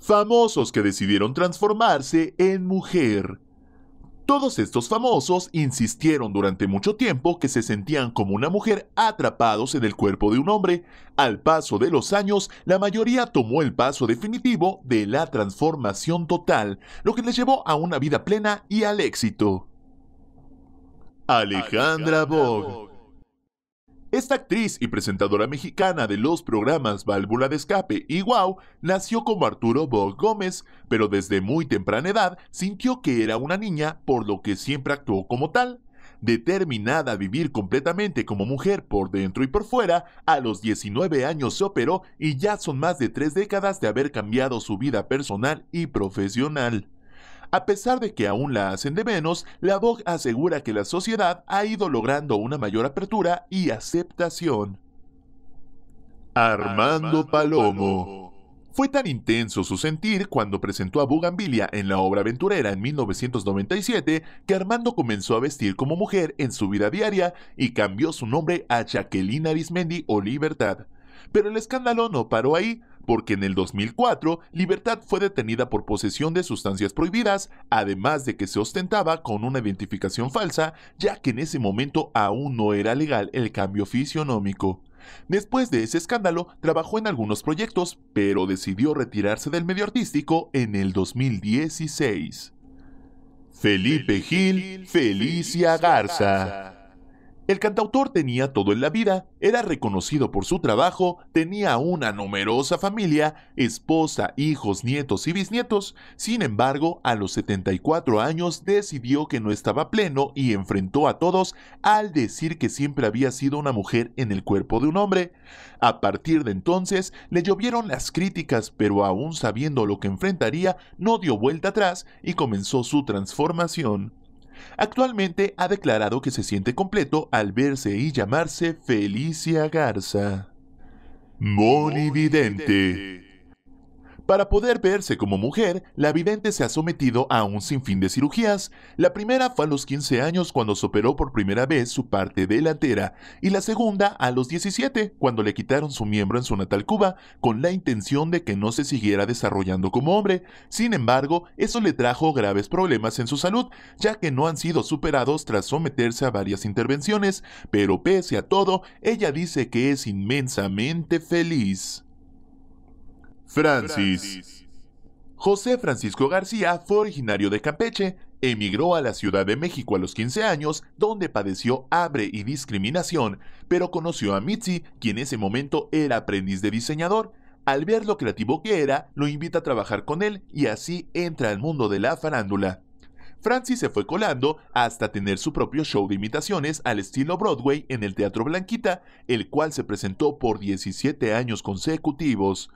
famosos que decidieron transformarse en mujer. Todos estos famosos insistieron durante mucho tiempo que se sentían como una mujer atrapados en el cuerpo de un hombre. Al paso de los años, la mayoría tomó el paso definitivo de la transformación total, lo que les llevó a una vida plena y al éxito. Alejandra Vogue esta actriz y presentadora mexicana de los programas Válvula de Escape y Wow nació como Arturo Bog Gómez, pero desde muy temprana edad sintió que era una niña, por lo que siempre actuó como tal. Determinada a vivir completamente como mujer por dentro y por fuera, a los 19 años se operó y ya son más de tres décadas de haber cambiado su vida personal y profesional. A pesar de que aún la hacen de menos, la Vogue asegura que la sociedad ha ido logrando una mayor apertura y aceptación. Armando Palomo. Fue tan intenso su sentir cuando presentó a Bugambilia en la obra aventurera en 1997 que Armando comenzó a vestir como mujer en su vida diaria y cambió su nombre a Jacqueline Arismendi o Libertad. Pero el escándalo no paró ahí, porque en el 2004 Libertad fue detenida por posesión de sustancias prohibidas, además de que se ostentaba con una identificación falsa, ya que en ese momento aún no era legal el cambio fisionómico. Después de ese escándalo, trabajó en algunos proyectos, pero decidió retirarse del medio artístico en el 2016. Felipe Gil, Felicia Garza. El cantautor tenía todo en la vida, era reconocido por su trabajo, tenía una numerosa familia, esposa, hijos, nietos y bisnietos. Sin embargo, a los 74 años decidió que no estaba pleno y enfrentó a todos al decir que siempre había sido una mujer en el cuerpo de un hombre. A partir de entonces le llovieron las críticas, pero aún sabiendo lo que enfrentaría, no dio vuelta atrás y comenzó su transformación. Actualmente ha declarado que se siente completo al verse y llamarse Felicia Garza. Monividente. Para poder verse como mujer, la vidente se ha sometido a un sinfín de cirugías. La primera fue a los 15 años cuando superó por primera vez su parte delantera y la segunda a los 17 cuando le quitaron su miembro en su natal Cuba con la intención de que no se siguiera desarrollando como hombre. Sin embargo, eso le trajo graves problemas en su salud, ya que no han sido superados tras someterse a varias intervenciones, pero pese a todo, ella dice que es inmensamente feliz. Francis. José Francisco García fue originario de Campeche, emigró a la Ciudad de México a los 15 años, donde padeció hambre y discriminación, pero conoció a Mitzi, quien en ese momento era aprendiz de diseñador. Al ver lo creativo que era, lo invita a trabajar con él y así entra al mundo de la farándula. Francis se fue colando hasta tener su propio show de imitaciones al estilo Broadway en el Teatro Blanquita, el cual se presentó por 17 años consecutivos.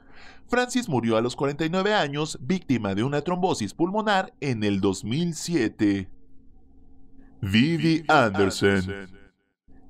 Francis murió a los 49 años, víctima de una trombosis pulmonar en el 2007. Vivi Anderson.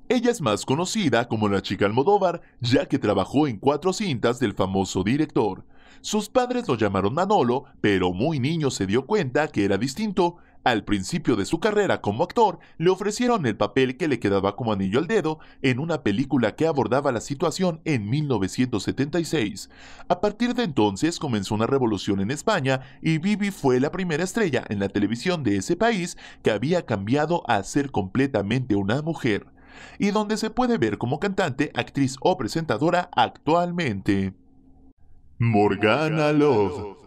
Ella es más conocida como la chica Almodóvar, ya que trabajó en cuatro cintas del famoso director. Sus padres lo llamaron Manolo, pero muy niño se dio cuenta que era distinto, al principio de su carrera como actor, le ofrecieron el papel que le quedaba como anillo al dedo en una película que abordaba la situación en 1976. A partir de entonces comenzó una revolución en España y Vivi fue la primera estrella en la televisión de ese país que había cambiado a ser completamente una mujer, y donde se puede ver como cantante, actriz o presentadora actualmente. Morgana Love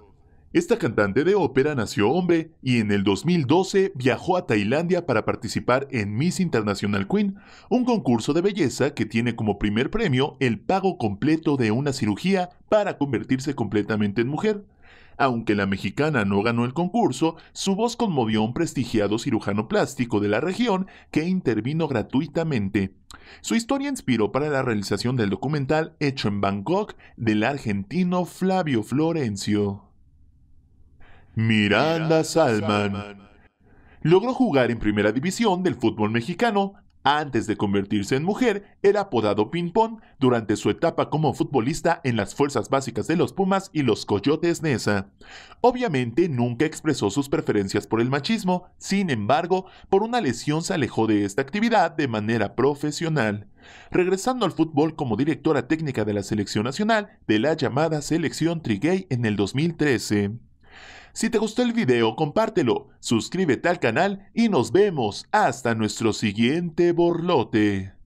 esta cantante de ópera nació hombre y en el 2012 viajó a Tailandia para participar en Miss International Queen, un concurso de belleza que tiene como primer premio el pago completo de una cirugía para convertirse completamente en mujer. Aunque la mexicana no ganó el concurso, su voz conmovió a un prestigiado cirujano plástico de la región que intervino gratuitamente. Su historia inspiró para la realización del documental hecho en Bangkok del argentino Flavio Florencio. Miranda Salman. Logró jugar en primera división del fútbol mexicano. Antes de convertirse en mujer, era apodado Ping Pong durante su etapa como futbolista en las fuerzas básicas de los Pumas y los Coyotes Nesa. Obviamente nunca expresó sus preferencias por el machismo, sin embargo, por una lesión se alejó de esta actividad de manera profesional regresando al fútbol como directora técnica de la selección nacional de la llamada selección Trigay en el 2013. Si te gustó el video, compártelo, suscríbete al canal y nos vemos hasta nuestro siguiente borlote.